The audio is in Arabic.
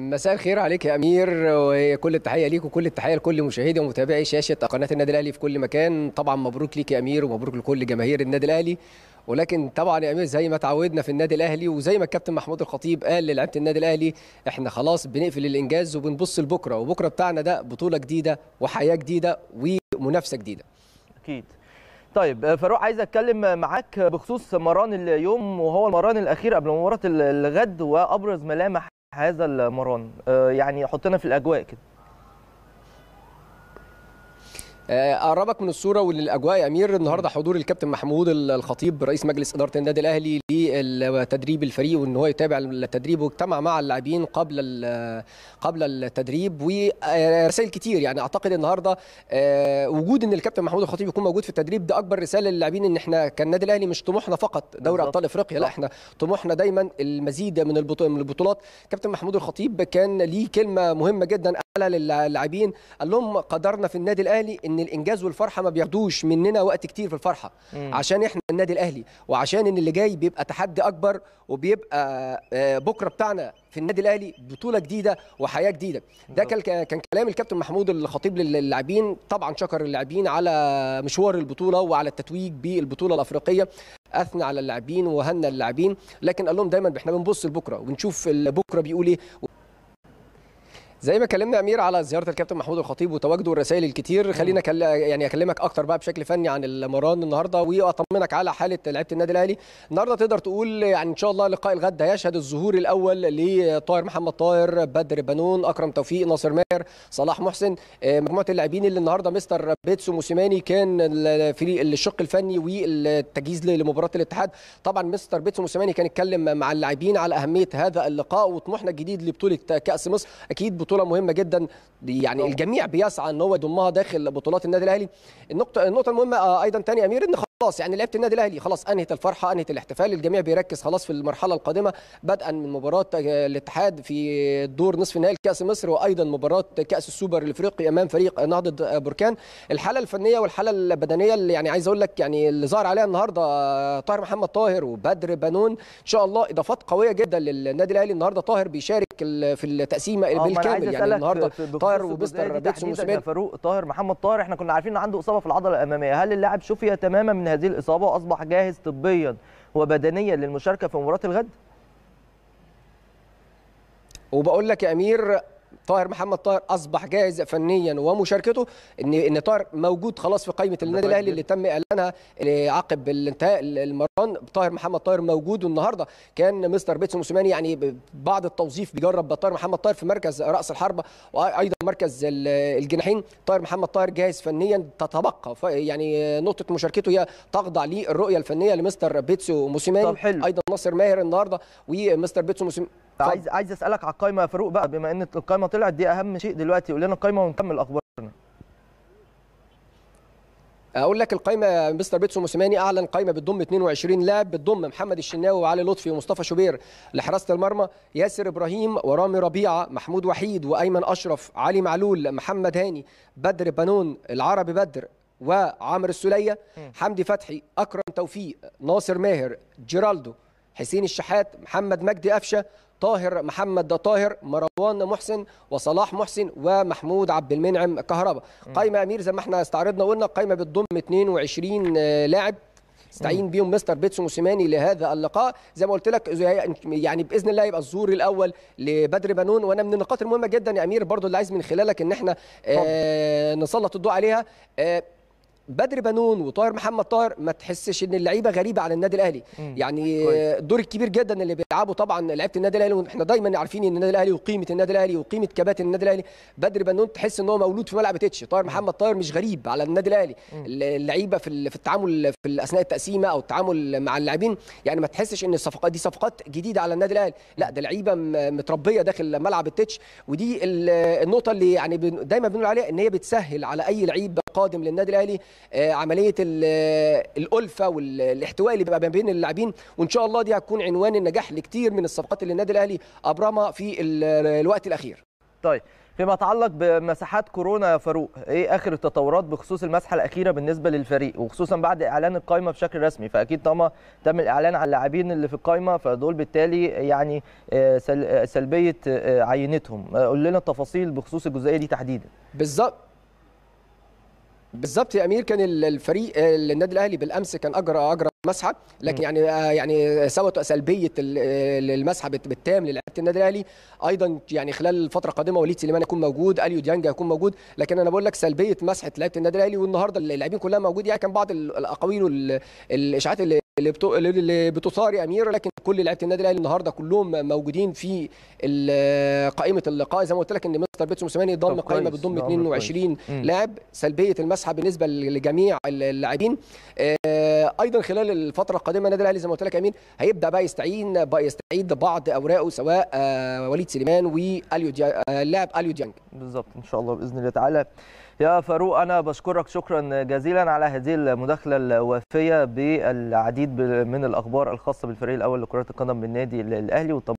مساء الخير عليك يا امير وكل التحيه ليك وكل التحيه لكل مشاهدي ومتابعي شاشه قناه النادي الاهلي في كل مكان طبعا مبروك ليك يا امير ومبروك لكل جماهير النادي الاهلي ولكن طبعا يا امير زي ما تعودنا في النادي الاهلي وزي ما الكابتن محمود الخطيب قال للعبة النادي الاهلي احنا خلاص بنقفل الانجاز وبنبص لبكره وبكره بتاعنا ده بطوله جديده وحياه جديده ومنافسه جديده اكيد طيب آه، فاروق عايز اتكلم معاك بخصوص مران اليوم وهو المران الاخير قبل مباراه الغد وابرز ملامح هذا المران آه، يعني حطنا في الاجواء كده آه، اقربك من الصوره وللاجواء يا امير النهارده حضور الكابتن محمود الخطيب رئيس مجلس اداره النادي الاهلي لتدريب الفريق وان هو يتابع التدريب واجتمع مع اللاعبين قبل قبل التدريب ورسائل كتير يعني اعتقد النهارده آه، وجود ان الكابتن محمود الخطيب يكون موجود في التدريب ده اكبر رساله للاعبين ان احنا كان النادي الاهلي مش طموحنا فقط دوري ابطال افريقيا لا احنا طموحنا دايما المزيد من البطولات كابتن محمود الخطيب كان ليه كلمه مهمه جدا قالها للاعبين قال لهم قدرنا في النادي الاهلي ان ان الانجاز والفرحه ما بياخدوش مننا وقت كتير في الفرحه مم. عشان احنا النادي الاهلي وعشان ان اللي جاي بيبقى تحدي اكبر وبيبقى آه، آه، بكره بتاعنا في النادي الاهلي بطوله جديده وحياه جديده ده كان كان كلام الكابتن محمود الخطيب للاعبين طبعا شكر اللاعبين على مشوار البطوله وعلى التتويج بالبطوله الافريقيه اثنى على اللاعبين وهنى اللاعبين لكن قال لهم دايما احنا بنبص لبكره ونشوف بكره بيقول ايه زي ما كلمنا امير على زياره الكابتن محمود الخطيب وتواجده الرسائل الكتير خلينا كل... يعني اكلمك اكتر بقى بشكل فني عن المران النهارده واطمنك على حاله لعيبه النادي الاهلي النهارده تقدر تقول يعني ان شاء الله لقاء الغد هيشهد الظهور الاول لطاهر محمد طاهر بدر بنون اكرم توفيق ناصر ماهر صلاح محسن آه، مجموعه اللاعبين اللي النهارده مستر بيتسو موسيماني كان في الشق الفني والتجهيز لمباراه الاتحاد طبعا مستر بيتسو موسيماني كان اتكلم مع اللاعبين على اهميه هذا اللقاء وطموحنا الجديد لبطوله كاس مصر اكيد بطوله مهمه جدا يعني الجميع بيسعى ان هو يضمها داخل بطولات النادي الاهلي النقطه النقطه المهمه آه، ايضا ثاني امير ان خلاص يعني لعبت النادي الاهلي خلاص انهت الفرحه انهت الاحتفال الجميع بيركز خلاص في المرحله القادمه بدءا من مباراه الاتحاد في دور نصف نهائي كاس مصر وايضا مباراه كاس السوبر الافريقي امام فريق نهضه بركان الحاله الفنيه والحاله البدنيه اللي يعني عايز اقول لك يعني اللي ظهر عليها النهارده طاهر محمد طاهر وبدر بنون ان شاء الله اضافات قويه جدا للنادي الاهلي النهارده طاهر بيشارك في التقسيمه آه، بالكامل يعني النهارده طاهر وبستر بيتسو فاروق طاهر محمد طاهر احنا كنا عارفين انه عنده اصابه في العضله الاماميه هل اللاعب شفي تماما من هذه الإصابة وأصبح جاهز طبيا وبدنيا للمشاركة في مباراة الغد وبقول لك يا أمير طاهر محمد طاهر اصبح جاهز فنيا ومشاركته ان ان طاهر موجود خلاص في قائمه النادي طيب الاهلي اللي تم اعلانها عقب الانتهاء المران طاهر محمد طاهر موجود والنهارده كان مستر بيتس موسيماني يعني بعد التوظيف بيجرب طاهر محمد طاهر في مركز راس الحربه وايضا مركز الجناحين طاهر محمد طاهر جاهز فنيا تتبقى يعني نقطه مشاركته هي تخضع للرؤيه الفنيه لمستر بيتسو موسيماني ايضا ناصر ماهر النهارده ومستر بيتسو موسيماني عايز عايز اسالك على القايمه يا فاروق بقى بما ان القايمه طلعت دي اهم شيء دلوقتي قول لنا القايمه ونكمل اخبارنا اقول لك القايمه مستر بيتسو موسيماني اعلن قايمه بتضم 22 لاعب بتضم محمد الشناوي وعلي لطفي ومصطفى شوبير لحراسه المرمى ياسر ابراهيم ورامي ربيعه محمود وحيد وايمن اشرف علي معلول محمد هاني بدر بنون العربي بدر وعامر السليه حمدي فتحي اكرم توفيق ناصر ماهر جيرالدو حسين الشحات محمد مجدي قفشه طاهر محمد ده طاهر مروان محسن وصلاح محسن ومحمود عبد المنعم كهربا قايمه امير زي ما احنا استعرضنا وقلنا قايمه بتضم 22 آه، لاعب استعين بيهم مستر بيتسو موسيماني لهذا اللقاء زي ما قلت لك يعني باذن الله يبقى الزور الاول لبدر بنون وانا من النقاط المهمه جدا يا امير برضو اللي عايز من خلالك ان احنا آه نسلط الضوء عليها آه بدر بنون وطاهر محمد طاهر ما تحسش ان اللعيبه غريبه على النادي الاهلي مم. يعني الدور الكبير جدا اللي بيلعبه طبعا لعيبه النادي الاهلي واحنا دايما عارفين ان النادي الاهلي وقيمه النادي الاهلي وقيمه كباتن النادي الاهلي بدر بنون تحس ان هو مولود في ملعب تيتش طاهر محمد طاهر مش غريب على النادي الاهلي اللعيبه في في التعامل في اثناء التقسيمه او التعامل مع اللاعبين يعني ما تحسش ان الصفقات دي صفقات جديده على النادي الاهلي لا ده لعيبه متربيه داخل ملعب التيتش ودي النقطه اللي يعني دايما بنقول عليها ان هي بتسهل على اي لعيب القادم للنادي الاهلي آه، عمليه آه، الالفه والاحتواء اللي بيبقى ما بين اللاعبين وان شاء الله دي هتكون عنوان النجاح لكتير من الصفقات اللي النادي الاهلي ابرمها في آه، الوقت الاخير طيب فيما يتعلق بمساحات كورونا يا فاروق ايه اخر التطورات بخصوص المسحه الاخيره بالنسبه للفريق وخصوصا بعد اعلان القائمه بشكل رسمي فاكيد طالما تم الاعلان عن اللاعبين اللي في القائمه فدول بالتالي يعني سلبيه عينتهم قول لنا التفاصيل بخصوص الجزئيه دي تحديدا بالظبط بالظبط يا امير كان الفريق النادي الاهلي بالامس كان اجرى اجرى مسحه لكن يعني آه، يعني سوت سلبيه المسحه بالتام للعبة النادي الاهلي ايضا يعني خلال الفتره القادمه وليد سليمان هيكون موجود اليو ديانج هيكون موجود لكن انا بقول لك سلبيه مسحه لعيبه النادي الاهلي والنهارده اللاعبين كلها موجود يعني كان بعض الاقاويل والاشاعات اللي اللي, بتو... اللي امير لكن كل لعيبه النادي الاهلي النهارده كلهم موجودين في قائمه اللقاء زي ما قلت لك ان مستر بيتسو موسيماني ضم قائمه بتضم 22 لاعب سلبيه المسحه بالنسبه لجميع اللاعبين آه، ايضا خلال الفتره القادمه النادي الاهلي زي ما قلت لك امين هيبدا بقى يستعين بقى يستعيد بعض اوراقه سواء آه، وليد سليمان واليو دي... آه، اللاعب اليو ديانج بالظبط ان شاء الله باذن الله تعالى يا فاروق انا بشكرك شكرا جزيلا على هذه المداخله الوافيه بالعديد المزيد من الاخبار الخاصه بالفريق الاول لكره القدم بالنادي الاهلي